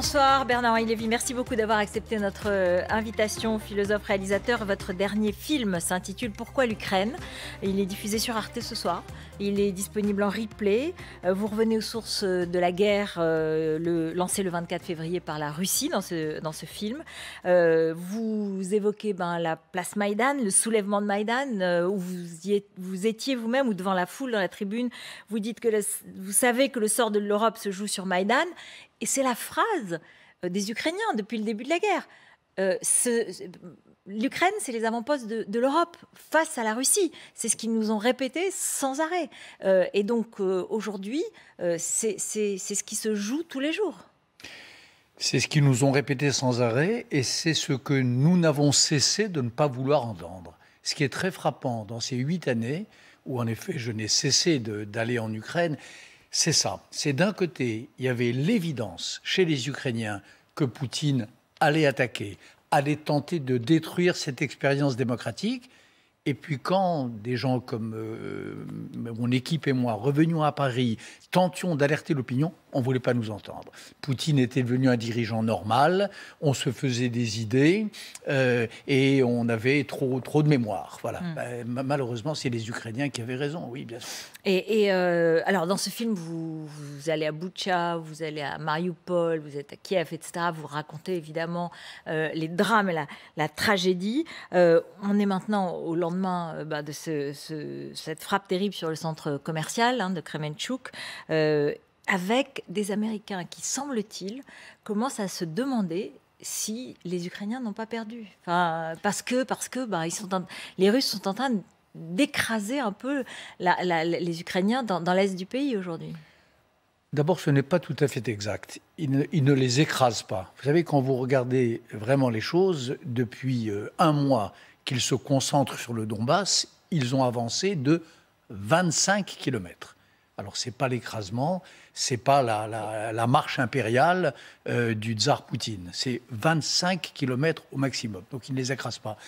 Bonsoir Bernard-Henri Lévy, merci beaucoup d'avoir accepté notre euh, invitation. Philosophe, réalisateur, votre dernier film s'intitule Pourquoi l'Ukraine Il est diffusé sur Arte ce soir, il est disponible en replay. Euh, vous revenez aux sources de la guerre euh, lancée le 24 février par la Russie dans ce, dans ce film. Vous évoquez ben, la place Maïdan, le soulèvement de Maïdan, où vous, étiez vous-même ou devant la foule dans la tribune. Vous dites que vous savez que le sort de l'Europe se joue sur Maïdan et c'est la phrase euh, des Ukrainiens depuis le début de la guerre. Euh, L'Ukraine, c'est les avant-postes de, l'Europe face à la Russie. C'est ce qu'ils nous ont répété sans arrêt. Euh, et donc aujourd'hui, c'est ce qui se joue tous les jours. C'est ce qu'ils nous ont répété sans arrêt et c'est ce que nous n'avons cessé de ne pas vouloir entendre. Ce qui est très frappant dans ces huit années, où en effet je n'ai cessé d'aller en Ukraine c'est ça. C'est d'un côté, il y avait l'évidence chez les Ukrainiens que Poutine allait attaquer, allait tenter de détruire cette expérience démocratique. Et puis quand des gens comme euh, mon équipe et moi revenions à Paris, tentions d'alerter l'opinion, on ne voulait pas nous entendre. Poutine était devenu un dirigeant normal, on se faisait des idées euh, et on avait trop, trop de mémoire. Voilà. Hmm. Bah, malheureusement, c'est les Ukrainiens qui avaient raison, oui, bien sûr. Et, euh, alors, dans ce film, vous, allez à Butcha, vous allez à Mariupol, vous êtes à Kiev, etc. Vous racontez évidemment euh, les drames la, tragédie. on est maintenant au lendemain bah, de cette frappe terrible sur le centre commercial hein, de Kremenchuk avec des Américains qui, semble-t-il, commencent à se demander si les Ukrainiens n'ont pas perdu. Enfin, parce que, parce que bah, ils sont les Russes sont en train d'écraser un peu les Ukrainiens dans, l'est du pays aujourd'hui. D'abord, ce n'est pas tout à fait exact. Ils ne, ils ne, les écrasent pas. Vous savez, quand vous regardez vraiment les choses, depuis euh, un mois qu'ils se concentrent sur le Donbass, ils ont avancé de 25 km Alors, ce n'est pas l'écrasement, c'est pas la, marche impériale euh, du tsar Poutine. C'est 25 km au maximum. Donc il ne les écrase pas.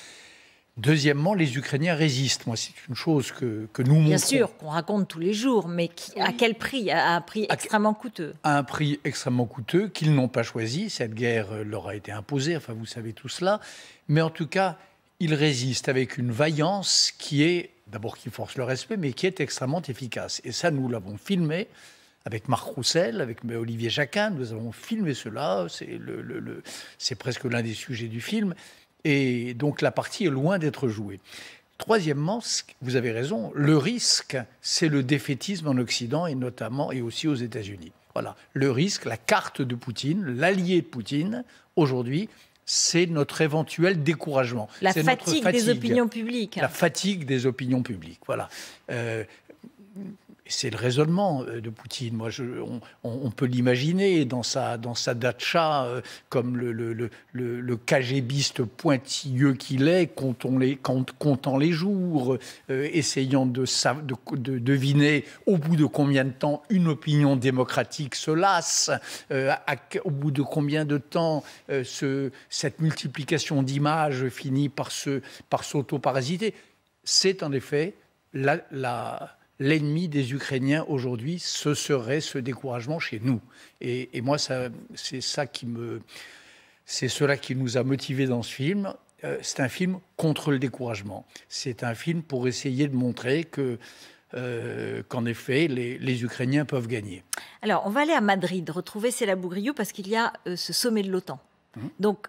Deuxièmement, les Ukrainiens résistent. Moi, c'est une chose que, nous montrons. Bien sûr, qu'on raconte tous les jours, mais à quel prix À un prix extrêmement coûteux. À un prix extrêmement coûteux qu'ils n'ont pas choisi. Cette guerre euh, leur a été imposée, enfin, vous savez tout cela. Mais en tout cas, ils résistent avec une vaillance qui est, d'abord, qui force le respect, mais qui est extrêmement efficace. Et ça, nous l'avons filmé avec Marc Roussel, avec Olivier Jacquin. Nous avons filmé cela. C'est le, presque l'un des sujets du film. Et donc la partie est loin d'être jouée. Troisièmement, vous avez raison, le risque, c'est le défaitisme en Occident et notamment et aussi aux États-Unis. Voilà, le risque, la carte de Poutine, l'allié de Poutine, aujourd'hui, c'est notre éventuel découragement. La fatigue, des opinions publiques. La fatigue des opinions publiques, voilà. Euh, c'est le raisonnement euh, de Poutine. Moi, je, on, peut l'imaginer dans sa, dans sa datcha, euh, comme le, le, le, le, KGBiste pointilleux qu'il est, comptant les, comptant les jours, euh, essayant de, de, de, deviner au bout de combien de temps une opinion démocratique se lasse, au bout de combien de temps ce, cette multiplication d'images finit par s'autoparasiter. Par c'est en effet la, la l'ennemi des Ukrainiens aujourd'hui, ce serait ce découragement chez nous. Et, moi, c'est cela qui nous a motivés dans ce film. Euh, c'est un film contre le découragement. C'est un film pour essayer de montrer que euh, qu'en effet, les, Ukrainiens peuvent gagner. Alors, on va aller à Madrid, retrouver Célabougriou parce qu'il y a euh, ce sommet de l'OTAN. Mmh. Donc,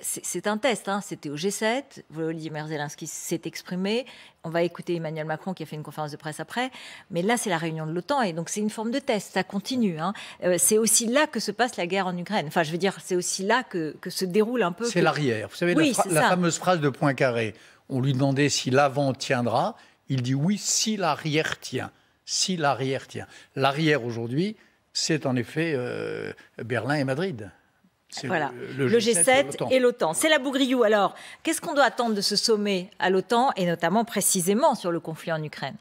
c'est un test, hein. c'était au G7, Volodymyr Zelensky s'est exprimé, on va écouter Emmanuel Macron qui a fait une conférence de presse après, mais là c'est la réunion de l'OTAN et donc c'est une forme de test, ça continue. Hein. Euh, c'est aussi là que se passe la guerre en Ukraine, enfin je veux dire, c'est aussi là que, se déroule un peu... C'est l'arrière, vous savez la, fameuse phrase de Poincaré, on lui demandait si l'avant tiendra, il dit oui si l'arrière tient, si l'arrière tient. L'arrière aujourd'hui, c'est en effet euh, Berlin et Madrid. Voilà, le, g G7 et l'OTAN. C'est la bougriou. Alors, qu'est-ce qu'on doit attendre de ce sommet à l'OTAN et notamment précisément sur le conflit en Ukraine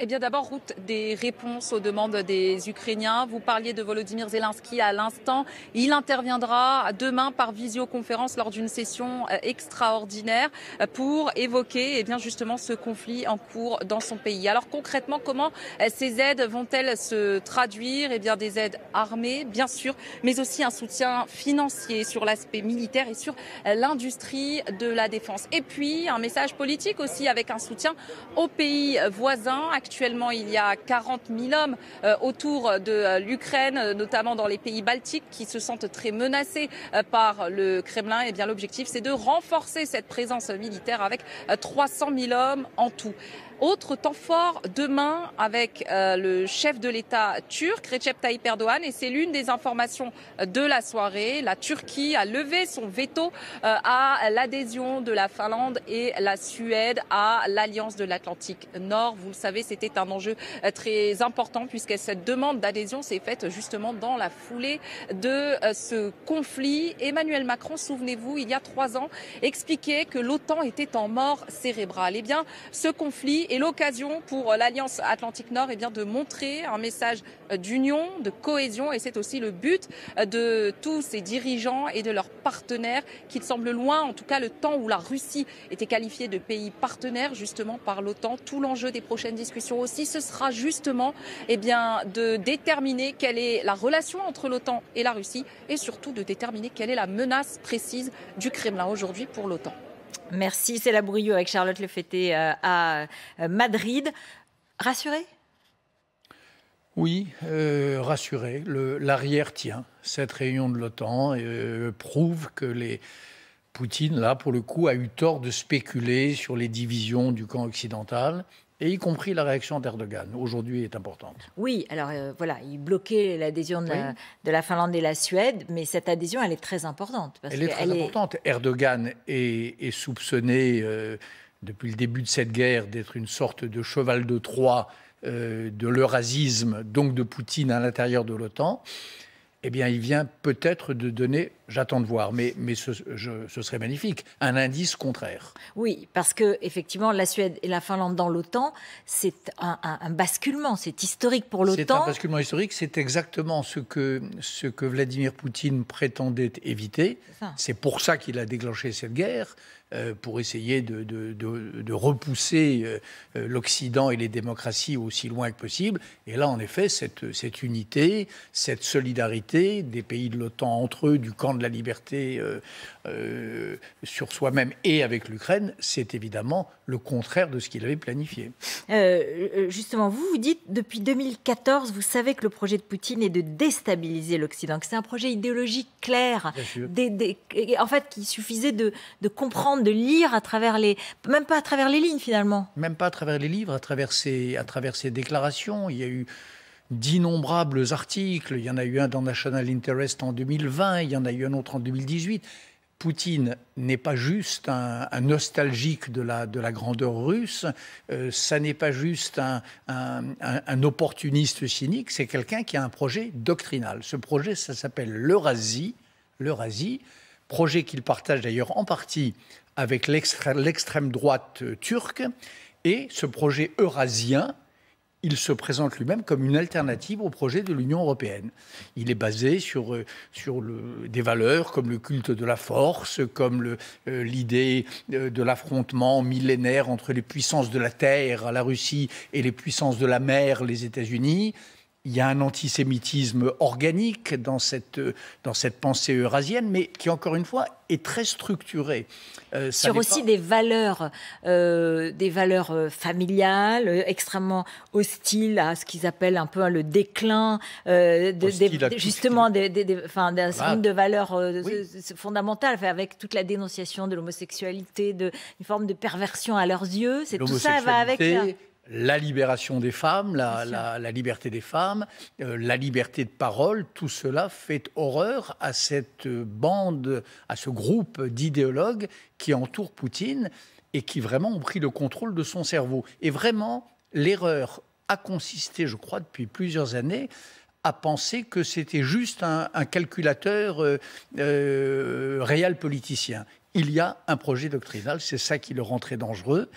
eh bien d'abord, route des réponses aux demandes des Ukrainiens. Vous parliez de Volodymyr Zelensky à l'instant. Il interviendra demain par visioconférence lors d'une session euh, extraordinaire euh, pour évoquer eh bien, justement ce conflit en cours dans son pays. Alors concrètement, comment euh, ces aides vont-elles se traduire Eh bien des aides armées, bien sûr, mais aussi un soutien financier sur l'aspect militaire et sur l'industrie de la défense. Et puis un message politique aussi avec un soutien aux pays voisins. Actuellement, il y a 40 000 hommes euh, autour de euh, l'Ukraine, euh, notamment dans les pays baltiques, qui se sentent très menacés par le Kremlin. Et eh bien, l'objectif, c'est de renforcer cette présence militaire avec 300 000 hommes en tout. Autre temps fort demain avec euh, le chef de l'État turc, Recep Tayyip Erdogan, et c'est l'une des informations de la soirée. La Turquie a levé son veto euh, à l'adhésion de la Finlande et la Suède à l'Alliance de l'Atlantique Nord. Vous le savez, c'était un enjeu euh, très important puisque cette demande d'adhésion s'est faite justement dans la foulée de ce conflit. Emmanuel Macron, souvenez-vous, il y a trois ans, expliquait que l'OTAN était en mort cérébrale. Eh bien, ce conflit et l'occasion pour l'Alliance Atlantique Nord est eh bien, de montrer un message d'union, de cohésion et c'est aussi le but de tous ces dirigeants et de leurs partenaires qu'il semble loin, en tout cas le temps où la Russie était qualifiée de pays partenaire justement par l'OTAN. Tout l'enjeu des prochaines discussions aussi, ce sera justement eh bien, de déterminer quelle est la relation entre l'OTAN et la Russie et surtout de déterminer quelle est la menace précise du Kremlin aujourd'hui pour l'OTAN. Merci, c'est la Brouillot avec Charlotte Lefété euh, à euh, Madrid. Rassuré oui, euh, rassuré, l'arrière tient. Cette réunion de l'OTAN prouve que les, Poutine, là, pour le coup, a eu tort de spéculer sur les divisions du camp occidental et y compris la réaction d'Erdogan, aujourd'hui est importante. Oui, alors euh, voilà, il bloquait l'adhésion de, la, Finlande et la Suède, mais cette adhésion, elle est très importante. Parce elle est très importante. Erdogan est, soupçonné euh, depuis le début de cette guerre d'être une sorte de cheval de Troie euh, de l'eurasisme, donc de Poutine à l'intérieur de l'OTAN eh bien, il vient peut-être de donner, j'attends de voir, mais, mais ce, serait magnifique, un indice contraire. Oui, parce que effectivement, la Suède et la Finlande dans l'OTAN, c'est un, basculement, c'est historique pour l'OTAN. C'est un basculement historique, c'est exactement ce que, ce que Vladimir Poutine prétendait éviter. C'est pour ça qu'il a déclenché cette guerre. Euh, pour essayer de, repousser euh, euh, l'Occident et les démocraties aussi loin que possible. Et là, en effet, cette, unité, cette solidarité des pays de l'OTAN entre eux, du camp de la liberté sur soi-même et avec l'Ukraine, c'est évidemment le contraire de ce qu'il avait planifié. Euh, euh, justement, vous vous dites, depuis 2014, vous savez que le projet de Poutine est de déstabiliser l'Occident, que c'est un projet idéologique clair, des, en fait, qu'il suffisait de, comprendre, de lire à travers les... Même pas à travers les lignes, finalement. Même pas à travers les livres, à travers ses, à travers ses déclarations. Il y a eu d'innombrables articles. Il y en a eu un dans National Interest en 2020, il y en a eu un autre en 2018. Poutine n'est pas juste un, nostalgique de la, grandeur russe, euh, ça n'est pas juste un, opportuniste cynique, c'est quelqu'un qui a un projet doctrinal. Ce projet, ça s'appelle l'Eurasie, l'Eurasie, projet qu'il partage d'ailleurs en partie avec l'extrême droite euh, turque, et ce projet eurasien, il se présente lui-même comme une alternative au projet de l'Union européenne. Il est basé sur, euh, sur des valeurs comme le culte de la force, comme euh, l'idée euh, de l'affrontement millénaire entre les puissances de la terre, la Russie, et les puissances de la mer, les États-Unis il y a un antisémitisme organique dans cette, dans cette pensée eurasienne, mais qui, encore une fois, est très structuré. Euh, Sur aussi des valeurs, euh, des valeurs euh, familiales, extrêmement hostiles à ce qu'ils appellent un peu hein, le déclin, euh, de, justement, d'un certain de valeurs fondamentales, avec toute la dénonciation de l'homosexualité, une forme de perversion à leurs yeux. C'est tout ça va avec la libération des femmes, la, liberté des femmes, euh, la liberté de parole, tout cela fait horreur à cette bande, à ce groupe d'idéologues qui entourent Poutine et qui vraiment ont pris le contrôle de son cerveau. Et vraiment, l'erreur a consisté, je crois, depuis plusieurs années, à penser que c'était juste un, calculateur euh, euh, réel politicien il y a un projet doctrinal. C'est ça qui le rend très dangereux.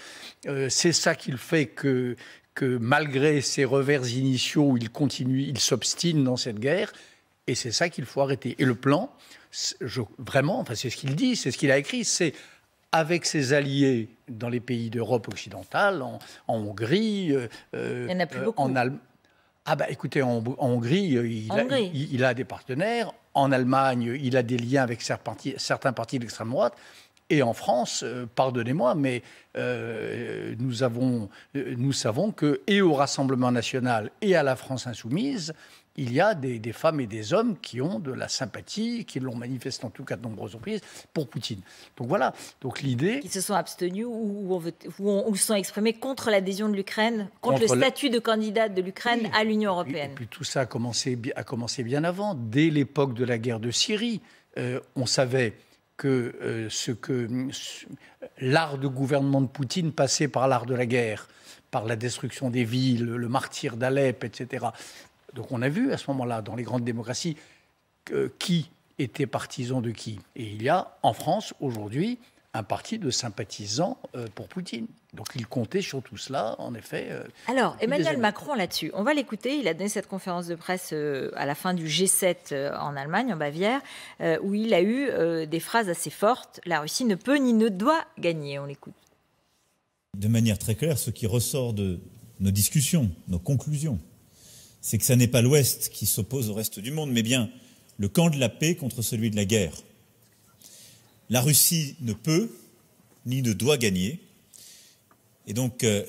Euh, c'est ça qui le fait que, que malgré ses revers initiaux, il continue, il s'obstine dans cette guerre. Et c'est ça qu'il faut arrêter. Et le plan, vraiment, enfin, c'est ce qu'il dit, c'est ce qu'il a écrit, c'est avec ses alliés dans les pays d'Europe occidentale, en, Hongrie, euh, euh, en, Allemagne. Ah bah écoutez, en, Hongrie, il, A, il, a des partenaires en Allemagne, il a des liens avec certains partis de l'extrême droite. Et en France, euh, pardonnez-moi, mais euh, nous, euh, nous savons que, et au Rassemblement national et à la France insoumise, il y a des, femmes et des hommes qui ont de la sympathie, qui l'ont manifesté en tout cas de nombreuses reprises pour Poutine. Donc voilà. Donc l'idée. Qui se sont abstenus ou, ou, ou, ou sont exprimés contre l'adhésion de l'Ukraine, contre, le statut de candidate de l'Ukraine à l'Union européenne. Et puis tout ça a commencé, bien avant, dès l'époque de la guerre de Syrie. Euh, on savait que euh, ce que euh, l'art de gouvernement de Poutine passait par l'art de la guerre par la destruction des villes, le martyr d'Alep, etc. Donc on a vu à ce moment-là, dans les grandes démocraties, qui était partisan de qui. Et il y a en France aujourd'hui un parti de sympathisants euh, pour Poutine. Donc il comptait sur tout cela, en effet. Euh, Alors, Emmanuel Macron là-dessus, on va l'écouter. Il a donné cette conférence de presse euh, à la fin du G7 en Allemagne, en Bavière, où il a eu des phrases assez fortes. La Russie ne peut ni ne doit gagner. On l'écoute. De manière très claire, ce qui ressort de nos discussions, nos conclusions, c'est que ce n'est pas l'Ouest qui s'oppose au reste du monde, mais bien le camp de la paix contre celui de la guerre. La Russie ne peut ni ne doit gagner, et donc euh,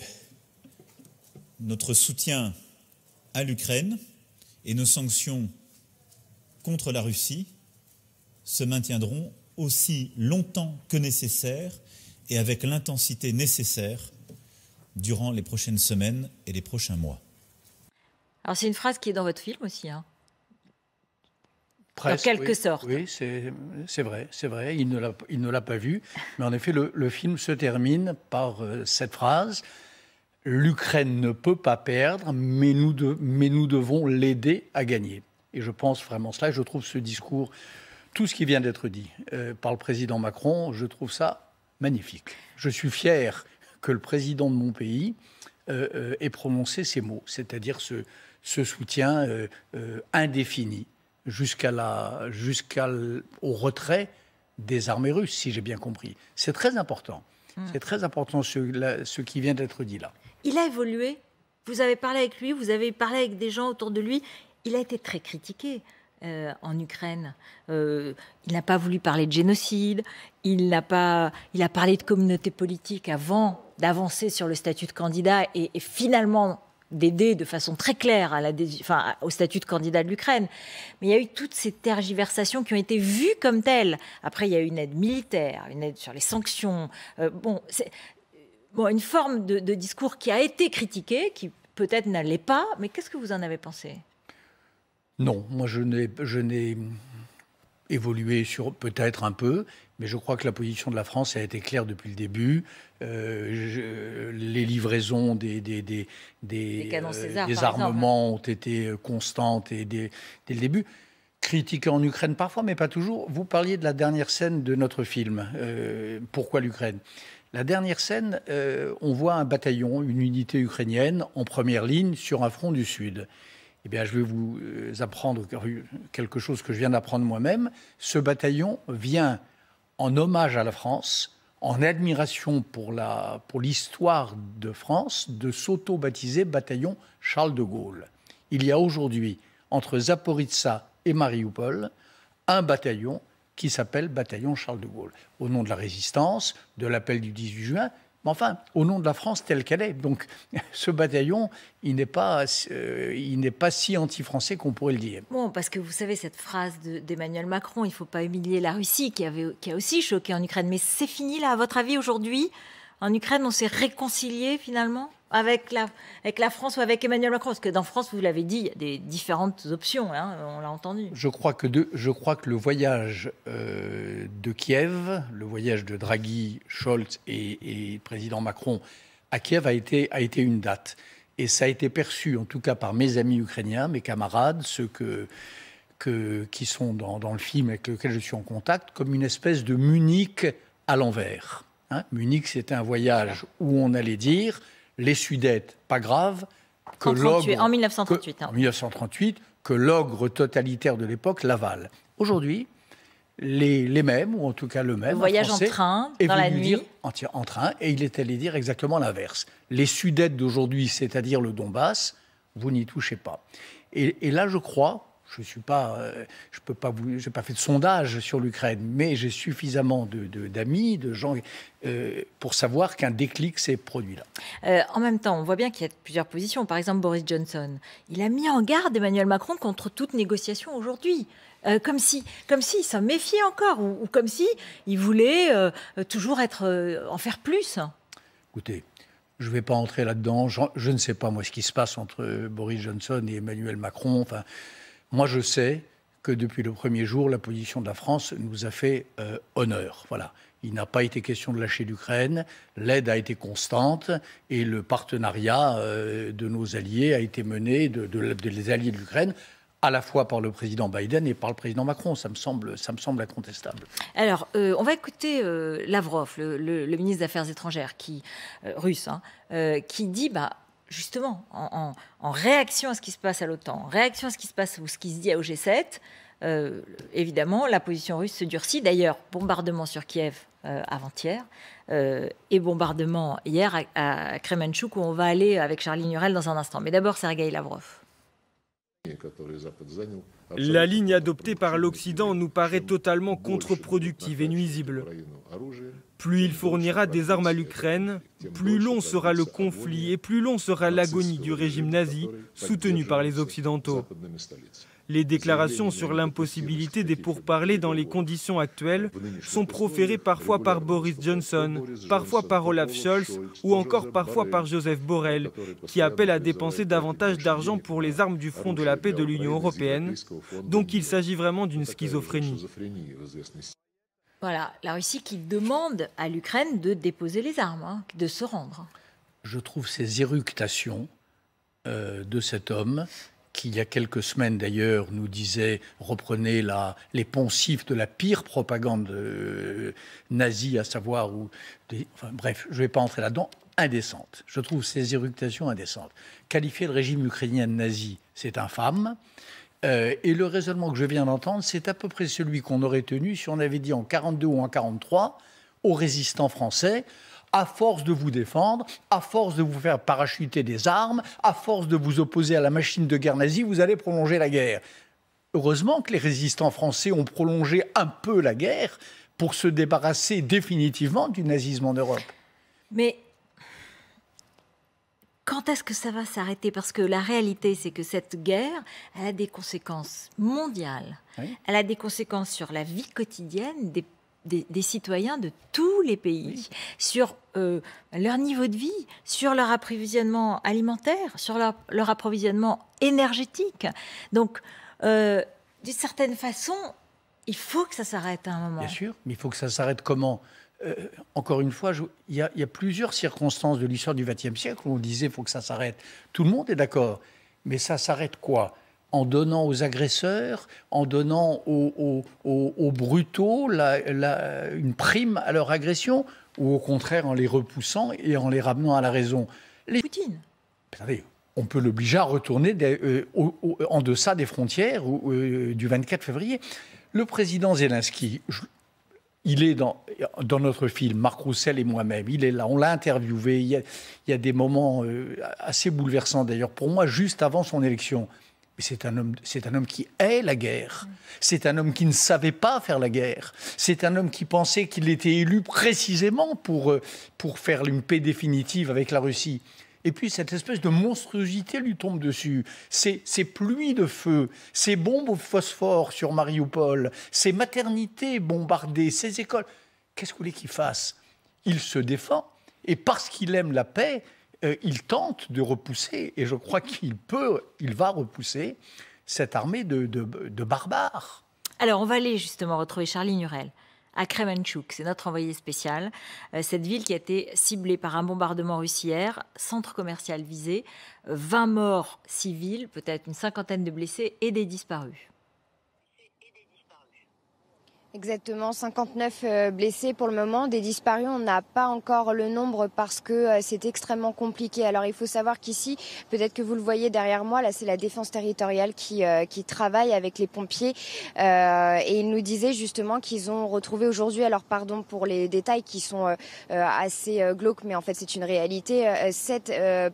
notre soutien à l'Ukraine et nos sanctions contre la Russie se maintiendront aussi longtemps que nécessaire et avec l'intensité nécessaire durant les prochaines semaines et les prochains mois. Alors c'est une phrase qui est dans votre film aussi. Hein. en quelque sorte. Oui, c'est vrai, c'est vrai. Il ne l'a pas vu. Mais en effet, le, film se termine par euh, cette phrase. L'Ukraine ne peut pas perdre, mais nous, mais nous devons l'aider à gagner. Et je pense vraiment cela. Je trouve ce discours, tout ce qui vient d'être dit euh, par le président Macron, je trouve ça magnifique. Je suis fier que le président de mon pays euh, ait prononcé ces mots, c'est-à-dire ce, ce soutien euh, euh, indéfini jusqu'à la, jusqu'au retrait des armées russes, si j'ai bien compris. C'est très important. Hmm. C'est très important ce, ce qui vient d'être dit là. Il a évolué. Vous avez parlé avec lui, vous avez parlé avec des gens autour de lui. Il a été très critiqué. Euh, en Ukraine. il n'a pas voulu parler de génocide, il, n'a pas, il a parlé de communauté politique avant d'avancer sur le statut de candidat et finalement d'aider de façon très claire au statut de candidat de l'Ukraine. Mais il y a eu toutes ces tergiversations qui ont été vues comme telles. Après, il y a eu une aide militaire, une aide sur les sanctions. Euh, bon, bon, une forme de, discours qui a été critiquée, qui peut-être n'allait pas. Mais qu'est-ce que vous en avez pensé Non, moi je n'ai évolué sur peut-être un peu, mais je crois que la position de la France a été claire depuis le début. Euh, les livraisons des, des, des, des, des euh, armements ont été constantes et dès, le début. Critique en Ukraine parfois, mais pas toujours. Vous parliez de la dernière scène de notre film, euh, Pourquoi l'Ukraine la dernière scène, on voit un bataillon, une unité ukrainienne en première ligne sur un front du Sud. Eh bien, je vais vous euh, apprendre quelque chose que je viens d'apprendre moi-même. Ce bataillon vient en hommage à la France, en admiration pour l'histoire pour de France, de s'auto-baptiser bataillon Charles de Gaulle. Il y a aujourd'hui, entre Zaporizhza et Mariupol, un bataillon qui s'appelle Bataillon Charles de Gaulle, au nom de la résistance, de l'appel du 18 juin, mais enfin, au nom de la France telle qu'elle est. Donc ce bataillon, il n'est pas, euh, il n'est pas si anti-français qu'on pourrait le dire. Bon, parce que vous savez, cette phrase d'Emmanuel Macron, il ne faut pas humilier la Russie, qui, qui a aussi choqué en Ukraine. Mais c'est fini là, à votre avis, aujourd'hui, en Ukraine, on s'est réconcilié finalement avec la, avec la France ou avec Emmanuel Macron Parce que dans France, vous l'avez dit, il y a des différentes options, hein, on l'a entendu. Je crois que, je crois que le voyage euh, de Kiev, le voyage de Draghi, Scholz et, président Macron à Kiev a été, a été une date. Et ça a été perçu, en tout cas par mes amis ukrainiens, mes camarades, ceux que, qui sont dans, le film avec lequel je suis en contact, comme une espèce de Munich à l'envers. Hein. Munich, c'était un voyage où on allait dire les Sudètes, pas grave, que l'ogre... En hein. que l'ogre totalitaire de l'époque l'avale. Aujourd'hui, les, mêmes, ou en tout cas le même. voyage en, train, dans en, train, et il est allé dire exactement l'inverse. Les Sudètes d'aujourd'hui, c'est-à-dire le Donbass, vous n'y touchez pas. et là, je crois je ne suis pas, euh, je peux pas j'ai pas fait de sondage sur l'Ukraine, mais j'ai suffisamment d'amis, de, de, gens euh, pour savoir qu'un déclic s'est produit là. Euh, en même temps, on voit bien qu'il y a plusieurs positions. Par exemple, Boris Johnson, il a mis en garde Emmanuel Macron contre toute négociation aujourd'hui. comme si, comme s'il s'en méfiait encore, ou, comme si il voulait toujours être, en faire plus. Écoutez, je ne vais pas entrer là-dedans. Je, je, ne sais pas moi ce qui se passe entre Boris Johnson et Emmanuel Macron. Enfin, moi, je sais que depuis le premier jour, la position de la France nous a fait euh, honneur. Voilà. Il n'a pas été question de lâcher l'Ukraine, l'aide a été constante et le partenariat euh, de nos alliés a été mené, de, alliés de l'Ukraine, à la fois par le président Biden et par le président Macron. Ça me semble, ça me semble incontestable. Alors, euh, on va écouter Lavrov, le, ministre des Affaires étrangères, qui, russe, hein, qui dit bah, justement, en, réaction à ce qui se passe à l'OTAN, en réaction à ce qui se passe ou ce qui se dit au G7, euh, évidemment, la position russe se durcit. D'ailleurs, bombardement sur Kiev euh, avant-hier euh, et bombardement hier à, à, Kremenchuk, où on va aller avec Charlie Nurel dans un instant. Mais d'abord, Sergei Lavrov. La ligne adoptée par l'Occident nous paraît totalement contre-productive et nuisible. Plus il fournira des armes à l'Ukraine, plus long sera le conflit et plus long sera l'agonie du régime nazi soutenu par les Occidentaux. Les déclarations sur l'impossibilité des pourparlers dans les conditions actuelles sont proférées parfois par Boris Johnson, parfois par Olaf Scholz ou encore parfois par Joseph Borrell, qui appelle à dépenser davantage d'argent pour les armes du front de la paix de l'Union européenne. Donc il s'agit vraiment d'une schizophrénie. Voilà, la Russie qui demande à l'Ukraine de déposer les armes, hein, de se rendre. Je trouve ces éructations euh, de cet homme qui, il y a quelques semaines d'ailleurs, nous disait reprenez la, les poncifs de la pire propagande euh, nazie, à savoir, ou bref, je ne vais pas entrer là-dedans, indécente. Je trouve ces éructations indécentes. Qualifier le régime ukrainien de nazi, c'est infâme. Euh, et le raisonnement que je viens d'entendre, c'est à peu près celui qu'on aurait tenu si on avait dit en 42 ou en 43 aux résistants français, à force de vous défendre, à force de vous faire parachuter des armes, à force de vous opposer à la machine de guerre nazie, vous allez prolonger la guerre. Heureusement que les résistants français ont prolongé un peu la guerre pour se débarrasser définitivement du nazisme en Europe. Mais quand est-ce que ça va s'arrêter Parce que la réalité, c'est que cette guerre, elle a des conséquences mondiales. Elle a des conséquences sur la vie quotidienne des, citoyens de tous les pays, sur euh, leur niveau de vie, sur leur approvisionnement alimentaire, sur leur, approvisionnement énergétique. Donc, euh, d'une certaine façon, il faut que ça s'arrête à un moment. Bien sûr, mais il faut que ça s'arrête comment euh, encore une fois, il y, a plusieurs circonstances de l'histoire du XXe siècle où on disait faut que ça s'arrête. Tout le monde est d'accord, mais ça s'arrête quoi en donnant aux agresseurs, en donnant aux, brutaux une prime à leur agression, ou au contraire en les repoussant et en les ramenant à la raison. Poutine. on peut l'obliger à retourner euh, en deçà des frontières ou, euh, du 24 février. Le président Zelensky, il est dans, notre film, Marc Roussel et moi-même. Il est là, on l'a interviewé. Il y, a, des moments euh, assez bouleversants d'ailleurs pour moi, juste avant son élection. Mais c'est un homme, c'est un homme qui hait la guerre. C'est un homme qui ne savait pas faire la guerre. C'est un homme qui pensait qu'il était élu précisément pour, euh, pour faire une paix définitive avec la Russie et puis cette espèce de monstruosité lui tombe dessus. Ces, pluies de feu, ces bombes au phosphore sur Mariupol, ces maternités bombardées, ces écoles. Qu'est-ce que vous voulez qu'il fasse Il se défend, et parce qu'il aime la paix, euh, il tente de repousser, et je crois qu'il peut, il va repousser cette armée de, de barbares. Alors on va aller justement retrouver Charlie Nurel à Kremenchuk. C'est notre envoyé spécial. Euh, cette ville qui a été ciblée par un bombardement russe centre commercial visé, 20 morts civils, peut-être une cinquantaine de blessés et des disparus. Exactement, 59 euh, blessés pour le moment. Des disparus, on n'a pas encore le nombre parce que euh, c'est extrêmement compliqué. Alors il faut savoir qu'ici, peut-être que vous le voyez derrière moi, là c'est la défense territoriale qui, euh, qui travaille avec les pompiers. et ils nous disaient justement qu'ils ont retrouvé aujourd'hui, alors pardon pour les détails qui sont assez glauques, mais en fait c'est une réalité, cette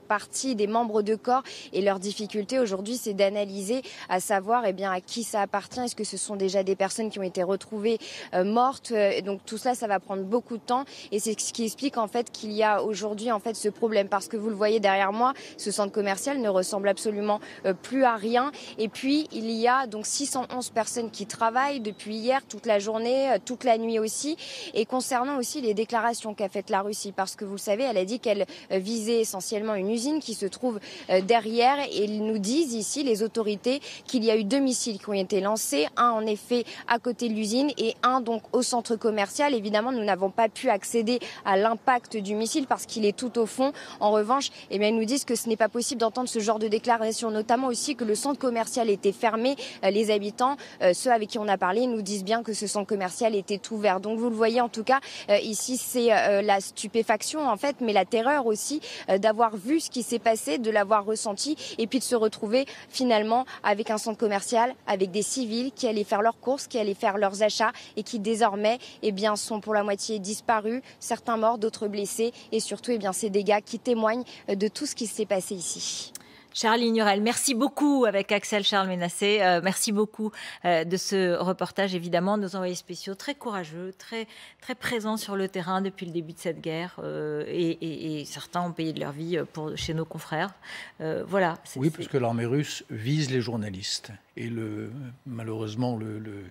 partie des membres de corps et leur difficulté aujourd'hui c'est d'analyser à savoir eh bien, à qui ça appartient. Est-ce que ce sont déjà des personnes qui ont été retrouvées euh, morte mortes. Euh, et donc tout ça, ça va prendre beaucoup de temps et c'est ce qui explique en fait qu'il y a aujourd'hui en fait ce problème parce que vous le voyez derrière moi, ce centre commercial ne ressemble absolument euh, plus à rien. Et puis il y a donc 611 personnes qui travaillent depuis hier toute la journée, toute la nuit aussi. Et concernant aussi les déclarations qu'a faites la Russie, parce que vous le savez, elle a dit qu'elle visait essentiellement une usine qui se trouve derrière. Et ils nous disent ici, les autorités, qu'il y a eu deux missiles qui ont été lancés, un en effet à côté de l'usine et un donc au centre commercial. Évidemment, nous n'avons pas pu accéder à l'impact du missile parce qu'il est tout au fond. En revanche, eh bien, ils nous disent que ce n'est pas possible d'entendre ce genre de déclaration, notamment aussi que le centre commercial était fermé. Euh, les habitants, euh, ceux avec qui on a parlé, nous disent bien que ce centre commercial était ouvert. Donc vous le voyez en tout cas, euh, ici c'est la stupéfaction en fait, mais la terreur aussi d'avoir vu ce qui s'est passé, de l'avoir ressenti et puis de se retrouver finalement avec un centre commercial, avec des civils qui allaient faire leurs courses, qui allaient faire leurs achats et qui désormais eh bien, sont pour la moitié disparus, certains morts, d'autres blessés et surtout eh bien, ces dégâts qui témoignent euh, de tout ce qui s'est passé ici. Charlie Nurel, merci beaucoup avec Axel Charles Ménassé. Euh, merci beaucoup euh, de ce reportage, évidemment, nos envoyés spéciaux très courageux, très, très présents sur le terrain depuis le début de cette guerre. et, certains ont payé de leur vie pour, chez nos confrères. voilà. Oui, parce que l'armée russe vise les journalistes. Et le, malheureusement, le... le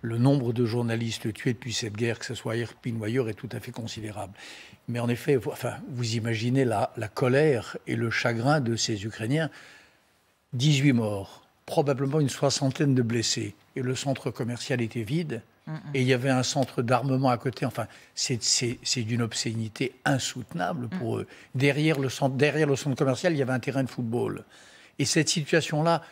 le nombre de journalistes tués depuis cette guerre, que ce soit Irpin ou est tout à fait considérable. Mais en effet, vous, enfin, vous imaginez la, colère et le chagrin de ces Ukrainiens. 18 morts, probablement une soixantaine de blessés, et le centre commercial était vide. Et il y avait un centre d'armement à côté. Enfin, c'est d'une obscénité insoutenable pour mm. eux. Derrière le, centre, derrière le centre commercial, il y avait un terrain de football. Et cette situation-là,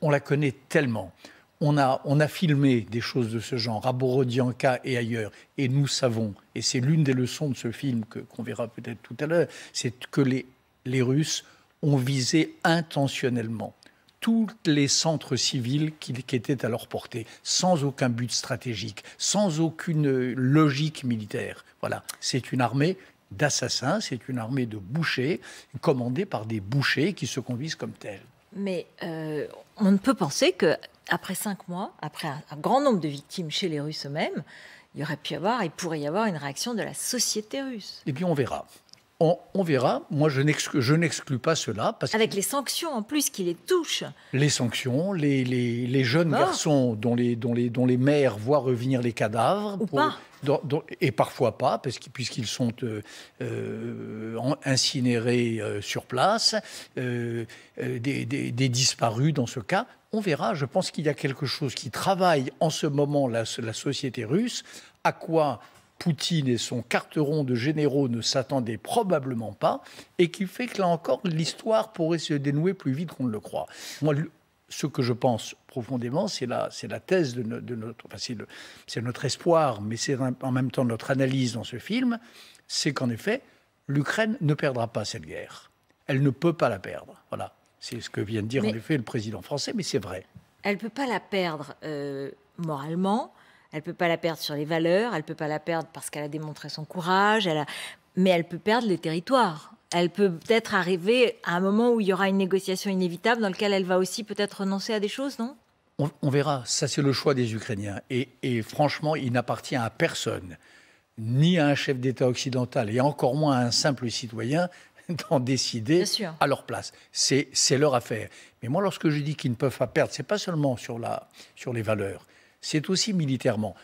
on la connaît tellement on a, on a filmé des choses de ce genre à Borodianka et ailleurs, et nous savons, et c'est l'une des leçons de ce film que, qu'on verra peut-être tout à l'heure, c'est que les, les Russes ont visé intentionnellement tous les centres civils qui, étaient à leur portée, sans aucun but stratégique, sans aucune logique militaire. Voilà, c'est une armée d'assassins, c'est une armée de bouchers, commandée par des bouchers qui se conduisent comme tels. Mais euh, on ne peut penser que après cinq mois, après un, grand nombre de victimes chez les Russes eux-mêmes, il y aurait pu y avoir, il pourrait y avoir une réaction de la société russe. Et eh puis on verra. On, verra. Moi, je n'exclus pas cela. Parce Avec les sanctions en plus qui les touchent. Les sanctions, les, jeunes garçons dont les, dont, les, mères voient revenir les cadavres. et parfois pas, puisqu'ils sont euh, euh, incinérés euh, sur place, des, disparus dans ce cas on verra. Je pense qu'il y a quelque chose qui travaille en ce moment la, la société russe, à quoi Poutine et son carteron de généraux ne s'attendaient probablement pas, et qui fait que là encore, l'histoire pourrait se dénouer plus vite qu'on ne le croit. Moi, ce que je pense profondément, c'est la, c'est la thèse de, notre, enfin c'est notre espoir, mais c'est en même temps notre analyse dans ce film, c'est qu'en effet, l'Ukraine ne perdra pas cette guerre. Elle ne peut pas la perdre. Voilà. C'est ce que vient de dire en effet le président français, mais c'est vrai. Elle ne peut pas la perdre euh, moralement, elle ne peut pas la perdre sur les valeurs, elle ne peut pas la perdre parce qu'elle a démontré son courage, elle a... mais elle peut perdre les territoires. Elle peut peut-être arriver à un moment où il y aura une négociation inévitable dans laquelle elle va aussi peut-être renoncer à des choses, non on, verra. Ça, c'est le choix des Ukrainiens. et franchement, il n'appartient à personne, ni à un chef d'État occidental, et encore moins à un simple citoyen, d'en décider à leur place. C'est leur affaire. Mais moi, lorsque je dis qu'ils ne peuvent pas perdre, c'est pas seulement sur, les valeurs, c'est aussi militairement.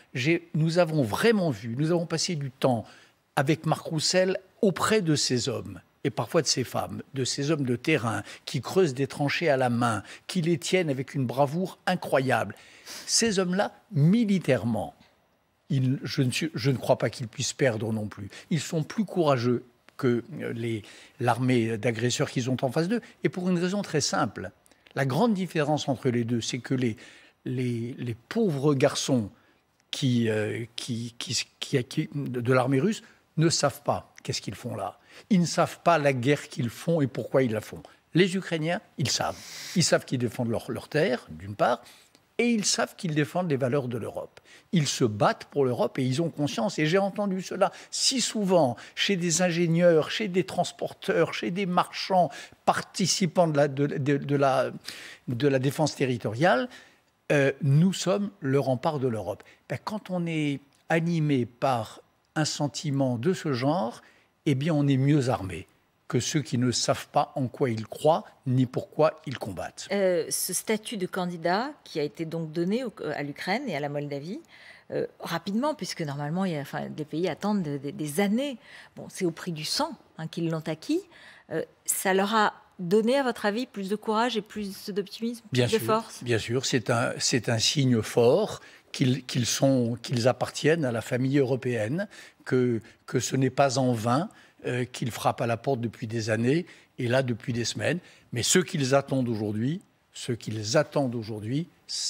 Nous avons vraiment vu, nous avons passé du temps avec Marc Roussel auprès de ces hommes et parfois de ces femmes, de ces hommes de terrain qui creusent des tranchées à la main, qui les tiennent avec une bravoure incroyable. Ces hommes-là, militairement, je, ne crois pas qu'ils puissent perdre non plus. Ils sont plus courageux que euh, l'armée d'agresseurs qu'ils ont en face d'eux, et pour une raison très simple. La grande différence entre les deux, c'est que les, les, pauvres garçons euh, qui, qui, qui, de l'armée russe ne savent pas qu'est-ce qu'ils font là. Ils ne savent pas la guerre qu'ils font et pourquoi ils la font. Les Ukrainiens, ils savent. Ils savent qu'ils défendent leur, leur terre, d'une part, et ils savent qu'ils défendent les valeurs de l'Europe. Ils se battent pour l'Europe et ils ont conscience. Et j'ai entendu cela si souvent chez des ingénieurs, chez des transporteurs, chez des marchands participants de la, la, de la défense territoriale. Euh, nous sommes le rempart de l'Europe. Ben, quand on est animé par un sentiment de ce genre, eh bien, on est mieux armé que ceux qui ne savent pas en quoi ils croient ni pourquoi ils combattent. Euh, ce statut de candidat qui a été donc donné à l'Ukraine et à la Moldavie, euh, rapidement, puisque normalement, il y a, les pays attendent des années. Bon, c'est au prix du sang hein, qu'ils l'ont acquis. Euh, ça leur a donné, à votre avis, plus de courage et plus d'optimisme, plus bien de force Bien sûr, c'est un, un signe fort qu'ils, appartiennent à la famille européenne, que, que ce n'est pas en vain euh, qu'ils frappent à la porte depuis des années et là depuis des semaines. Mais ce qu'ils attendent aujourd'hui, ce qu'ils attendent aujourd'hui,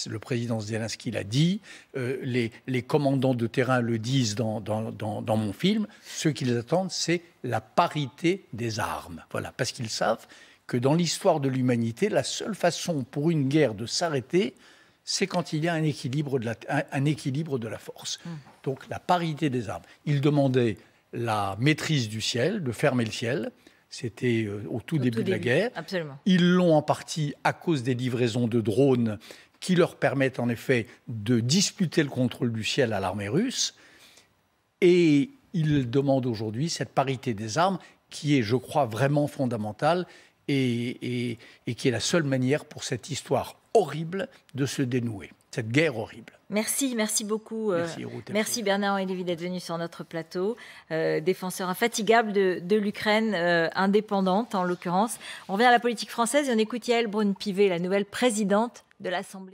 le président Zelensky l'a dit, euh, les, commandants de terrain le disent dans, dans, mon film, ce qu'ils attendent, c'est la parité des armes. Voilà, parce qu'ils savent que dans l'histoire de l'humanité, la seule façon pour une guerre de s'arrêter, c'est quand il y a un équilibre de la, équilibre de la force. Mmh. Donc la parité des armes. Ils demandaient la maîtrise du ciel, de fermer le ciel. C'était euh, au tout, début, de la guerre. Ils l'ont en partie à cause des livraisons de drones qui leur permettent en effet de disputer le contrôle du ciel à l'armée russe. Et ils demandent aujourd'hui cette parité des armes qui est, je crois, vraiment fondamentale et qui est la seule manière pour cette histoire horrible de se dénouer cette guerre horrible. Merci, merci beaucoup. Euh, merci, merci Bernard Lévi d'être venu sur notre plateau. Euh, défenseur infatigable de, l'Ukraine, euh, indépendante en l'occurrence. On revient à la politique française et on écoute Yael Brune pivet la nouvelle présidente de l'Assemblée.